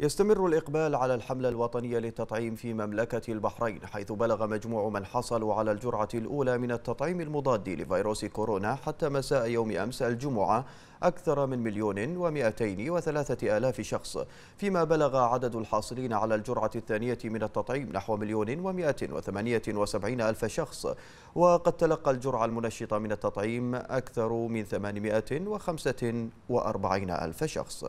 يستمر الإقبال على الحملة الوطنية للتطعيم في مملكة البحرين حيث بلغ مجموع من حصلوا على الجرعة الأولى من التطعيم المضاد لفيروس كورونا حتى مساء يوم أمس الجمعة أكثر من مليون ومئتين وثلاثة آلاف شخص فيما بلغ عدد الحاصلين على الجرعة الثانية من التطعيم نحو مليون ومئة وثمانية وسبعين ألف شخص وقد تلقى الجرعة المنشطة من التطعيم أكثر من ثمانمائة وخمسة وأربعين ألف شخص